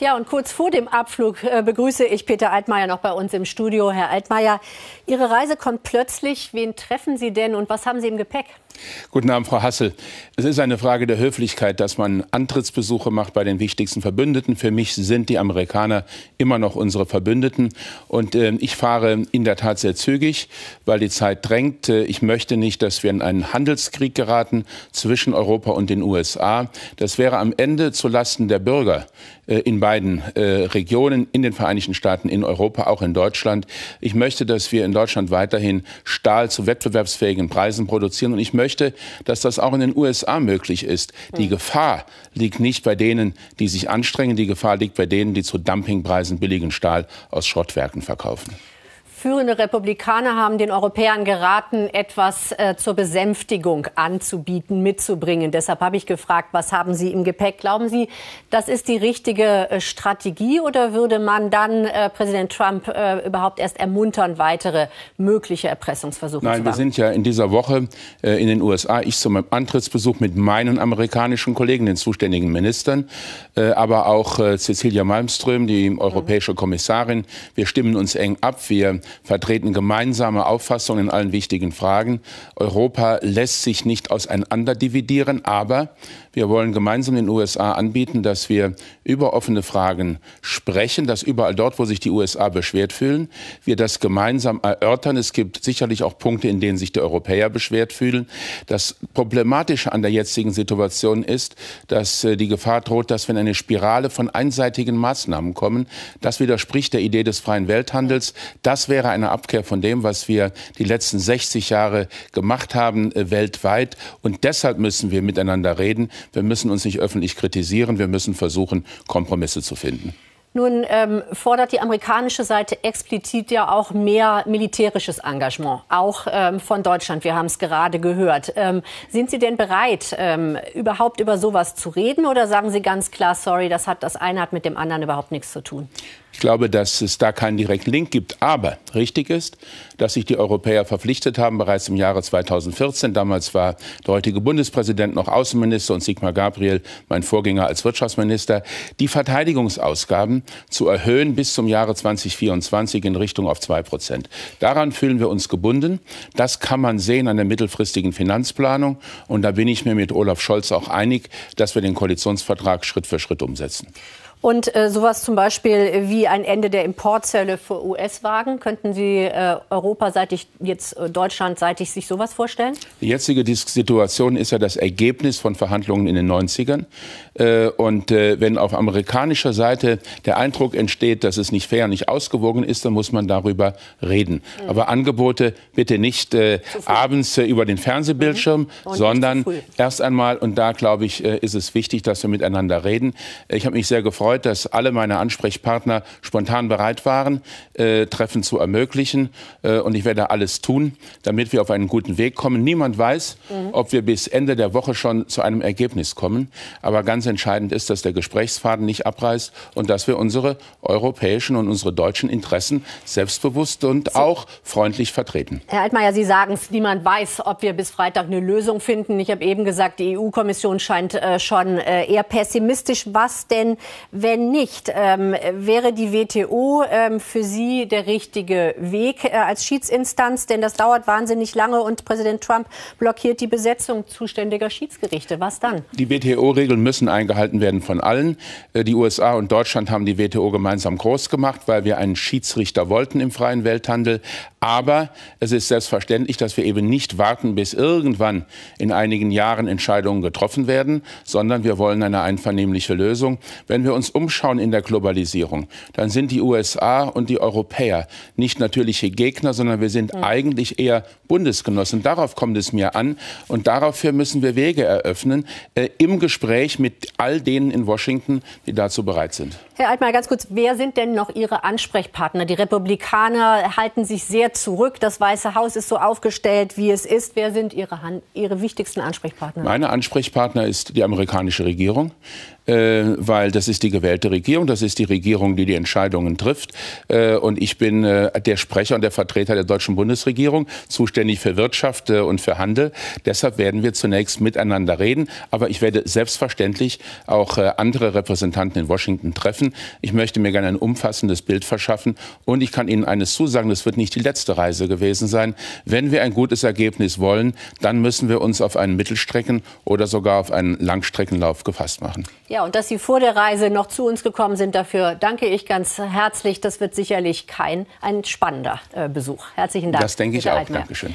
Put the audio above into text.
Ja, und kurz vor dem Abflug äh, begrüße ich Peter Altmaier noch bei uns im Studio. Herr Altmaier, Ihre Reise kommt plötzlich. Wen treffen Sie denn und was haben Sie im Gepäck? Guten Abend, Frau Hassel. Es ist eine Frage der Höflichkeit, dass man Antrittsbesuche macht bei den wichtigsten Verbündeten. Für mich sind die Amerikaner immer noch unsere Verbündeten. Und äh, ich fahre in der Tat sehr zügig, weil die Zeit drängt. Äh, ich möchte nicht, dass wir in einen Handelskrieg geraten zwischen Europa und den USA. Das wäre am Ende zulasten der Bürger äh, in beiden äh, Regionen, in den Vereinigten Staaten, in Europa, auch in Deutschland. Ich möchte, dass wir in Deutschland weiterhin Stahl zu wettbewerbsfähigen Preisen produzieren. Und ich möchte, möchte, dass das auch in den USA möglich ist. Die hm. Gefahr liegt nicht bei denen, die sich anstrengen. Die Gefahr liegt bei denen, die zu Dumpingpreisen billigen Stahl aus Schrottwerken verkaufen. Führende Republikaner haben den Europäern geraten, etwas äh, zur Besänftigung anzubieten, mitzubringen. Deshalb habe ich gefragt, was haben Sie im Gepäck? Glauben Sie, das ist die richtige äh, Strategie oder würde man dann äh, Präsident Trump äh, überhaupt erst ermuntern, weitere mögliche Erpressungsversuche Nein, zu machen? Nein, wir sind ja in dieser Woche äh, in den USA. Ich zum Antrittsbesuch mit meinen amerikanischen Kollegen, den zuständigen Ministern, äh, aber auch Cecilia Malmström, die mhm. europäische Kommissarin. Wir stimmen uns eng ab. Wir vertreten gemeinsame Auffassungen in allen wichtigen Fragen. Europa lässt sich nicht auseinander dividieren, aber wir wollen gemeinsam den USA anbieten, dass wir über offene Fragen sprechen, dass überall dort, wo sich die USA beschwert fühlen, wir das gemeinsam erörtern. Es gibt sicherlich auch Punkte, in denen sich die Europäer beschwert fühlen. Das Problematische an der jetzigen Situation ist, dass äh, die Gefahr droht, dass wenn eine Spirale von einseitigen Maßnahmen kommen, das widerspricht der Idee des freien Welthandels. Das wäre wäre eine Abkehr von dem, was wir die letzten 60 Jahre gemacht haben äh, weltweit. Und deshalb müssen wir miteinander reden. Wir müssen uns nicht öffentlich kritisieren. Wir müssen versuchen, Kompromisse zu finden. Nun ähm, fordert die amerikanische Seite explizit ja auch mehr militärisches Engagement, auch ähm, von Deutschland. Wir haben es gerade gehört. Ähm, sind Sie denn bereit, ähm, überhaupt über sowas zu reden oder sagen Sie ganz klar, sorry, das, hat, das eine hat mit dem anderen überhaupt nichts zu tun? Ich glaube, dass es da keinen direkten Link gibt. Aber richtig ist, dass sich die Europäer verpflichtet haben, bereits im Jahre 2014, damals war der heutige Bundespräsident noch Außenminister und Sigmar Gabriel, mein Vorgänger als Wirtschaftsminister, die Verteidigungsausgaben zu erhöhen bis zum Jahre 2024 in Richtung auf 2 Prozent. Daran fühlen wir uns gebunden. Das kann man sehen an der mittelfristigen Finanzplanung. Und da bin ich mir mit Olaf Scholz auch einig, dass wir den Koalitionsvertrag Schritt für Schritt umsetzen. Und äh, sowas zum Beispiel wie ein Ende der Importzölle für US-Wagen, könnten Sie äh, europaseitig, jetzt äh, deutschlandseitig sich sowas vorstellen? Die jetzige Situation ist ja das Ergebnis von Verhandlungen in den 90ern. Äh, und äh, wenn auf amerikanischer Seite der Eindruck entsteht, dass es nicht fair, nicht ausgewogen ist, dann muss man darüber reden. Mhm. Aber Angebote bitte nicht äh, abends äh, über den Fernsehbildschirm, mhm. sondern erst einmal, und da glaube ich, ist es wichtig, dass wir miteinander reden. Ich habe mich sehr gefreut, gefreut, dass alle meine Ansprechpartner spontan bereit waren, äh, Treffen zu ermöglichen. Äh, und ich werde alles tun, damit wir auf einen guten Weg kommen. Niemand weiß, mhm. ob wir bis Ende der Woche schon zu einem Ergebnis kommen. Aber ganz entscheidend ist, dass der Gesprächsfaden nicht abreißt und dass wir unsere europäischen und unsere deutschen Interessen selbstbewusst und so. auch freundlich vertreten. Herr Altmaier, Sie sagen es, niemand weiß, ob wir bis Freitag eine Lösung finden. Ich habe eben gesagt, die EU-Kommission scheint äh, schon äh, eher pessimistisch. Was denn, wenn nicht, ähm, wäre die WTO ähm, für Sie der richtige Weg äh, als Schiedsinstanz? Denn das dauert wahnsinnig lange und Präsident Trump blockiert die Besetzung zuständiger Schiedsgerichte. Was dann? Die WTO-Regeln müssen eingehalten werden von allen. Äh, die USA und Deutschland haben die WTO gemeinsam groß gemacht, weil wir einen Schiedsrichter wollten im freien Welthandel. Aber es ist selbstverständlich, dass wir eben nicht warten, bis irgendwann in einigen Jahren Entscheidungen getroffen werden, sondern wir wollen eine einvernehmliche Lösung. Wenn wir uns uns umschauen in der Globalisierung, dann sind die USA und die Europäer nicht natürliche Gegner, sondern wir sind mhm. eigentlich eher Bundesgenossen. Darauf kommt es mir an und dafür müssen wir Wege eröffnen äh, im Gespräch mit all denen in Washington, die dazu bereit sind. Herr Altmaier, ganz kurz, wer sind denn noch Ihre Ansprechpartner? Die Republikaner halten sich sehr zurück. Das Weiße Haus ist so aufgestellt, wie es ist. Wer sind Ihre, Ihre wichtigsten Ansprechpartner? Meine Ansprechpartner ist die amerikanische Regierung, äh, weil das ist die gewählte Regierung. Das ist die Regierung, die die Entscheidungen trifft. Äh, und ich bin äh, der Sprecher und der Vertreter der deutschen Bundesregierung, zuständig für Wirtschaft äh, und für Handel. Deshalb werden wir zunächst miteinander reden. Aber ich werde selbstverständlich auch andere Repräsentanten in Washington treffen. Ich möchte mir gerne ein umfassendes Bild verschaffen. Und ich kann Ihnen eines zusagen, das wird nicht die letzte Reise gewesen sein. Wenn wir ein gutes Ergebnis wollen, dann müssen wir uns auf einen Mittelstrecken- oder sogar auf einen Langstreckenlauf gefasst machen. Ja, und dass Sie vor der Reise noch zu uns gekommen sind. Dafür danke ich ganz herzlich. Das wird sicherlich kein ein spannender äh, Besuch. Herzlichen Dank. Das denke ich auch. Altmaier. Dankeschön.